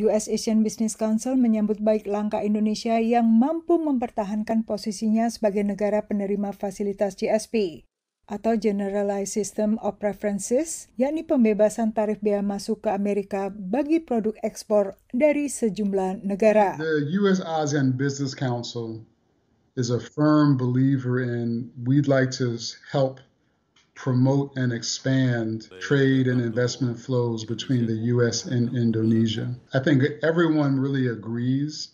US Asian Business Council menyambut baik langkah Indonesia yang mampu mempertahankan posisinya sebagai negara penerima fasilitas GSP atau Generalized System of Preferences, yakni pembebasan tarif bea masuk ke Amerika bagi produk ekspor dari sejumlah negara. The US ASEAN Business Council is a firm believer in we'd like to help promote and expand trade and investment flows between the US and Indonesia. I think everyone really agrees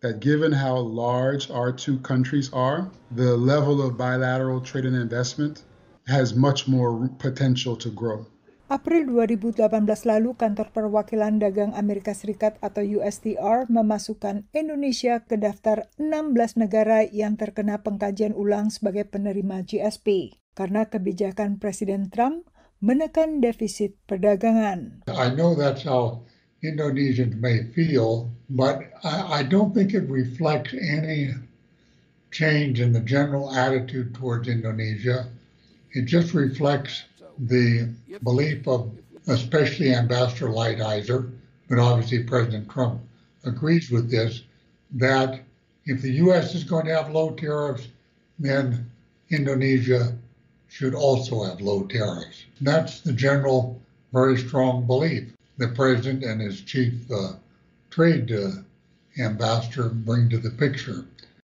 that given how large our two countries are, the level of bilateral trade and investment has much more potential to grow. April 2018 lalu, Kantor Perwakilan Dagang Amerika Serikat atau USTR memasukkan Indonesia ke daftar 16 negara yang terkena pengkajian ulang sebagai penerima GSP karena kebijakan Presiden Trump menekan defisit perdagangan. I know that's how Indonesians may feel, but I, I don't think it reflects any change in the general attitude towards Indonesia. It just reflects the belief of especially Ambassador Lighthizer, but obviously President Trump agrees with this, that if the U.S. is going to have low tariffs, then Indonesia should also have low tariffs. That's the general, very strong belief. The president and his chief uh, trade uh, ambassador bring to the picture.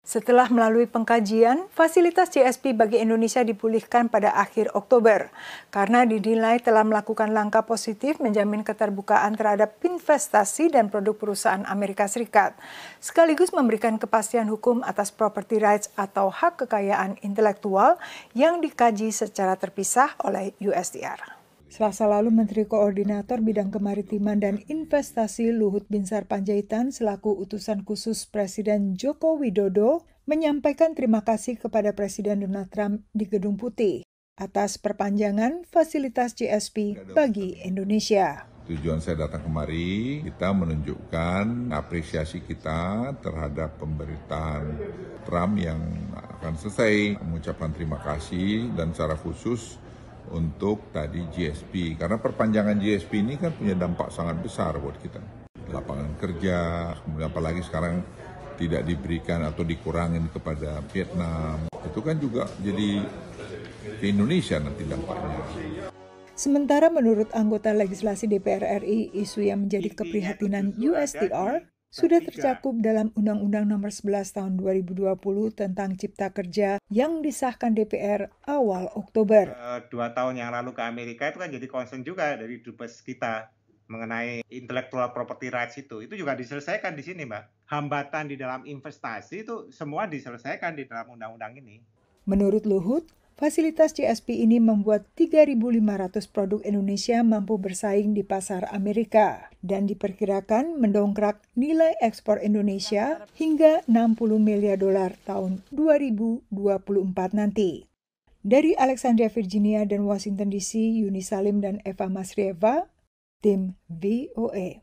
Setelah melalui pengkajian, fasilitas CSP bagi Indonesia dipulihkan pada akhir Oktober karena dinilai telah melakukan langkah positif menjamin keterbukaan terhadap investasi dan produk perusahaan Amerika Serikat, sekaligus memberikan kepastian hukum atas property rights atau hak kekayaan intelektual yang dikaji secara terpisah oleh USDR. Selasa lalu, Menteri Koordinator Bidang Kemaritiman dan Investasi Luhut Binsar Panjaitan selaku utusan khusus Presiden Joko Widodo menyampaikan terima kasih kepada Presiden Donald Trump di Gedung Putih atas perpanjangan fasilitas GSP bagi Indonesia. Tujuan saya datang kemari, kita menunjukkan apresiasi kita terhadap pemberitaan Trump yang akan selesai. Mengucapkan terima kasih dan secara khusus untuk tadi GSP. Karena perpanjangan GSP ini kan punya dampak sangat besar buat kita. Lapangan kerja, kemudian apalagi sekarang tidak diberikan atau dikurangin kepada Vietnam. Itu kan juga jadi di Indonesia nanti dampaknya. Sementara menurut anggota legislasi DPR RI, isu yang menjadi keprihatinan USTR sudah kan tercakup dalam Undang-Undang Nomor 11 Tahun 2020 tentang Cipta Kerja yang disahkan DPR awal Oktober. Eh, dua tahun yang lalu ke Amerika itu kan jadi concern juga dari dubes kita mengenai intellectual property rights itu. Itu juga diselesaikan di sini, Mbak. Hambatan di dalam investasi itu semua diselesaikan di dalam undang-undang ini. Menurut Luhut, Fasilitas JSP ini membuat 3.500 produk Indonesia mampu bersaing di pasar Amerika dan diperkirakan mendongkrak nilai ekspor Indonesia hingga 60 miliar dolar tahun 2024 nanti. Dari Alexandria, Virginia dan Washington DC, Yuni Salim dan Eva Masrieva, tim VOA. E.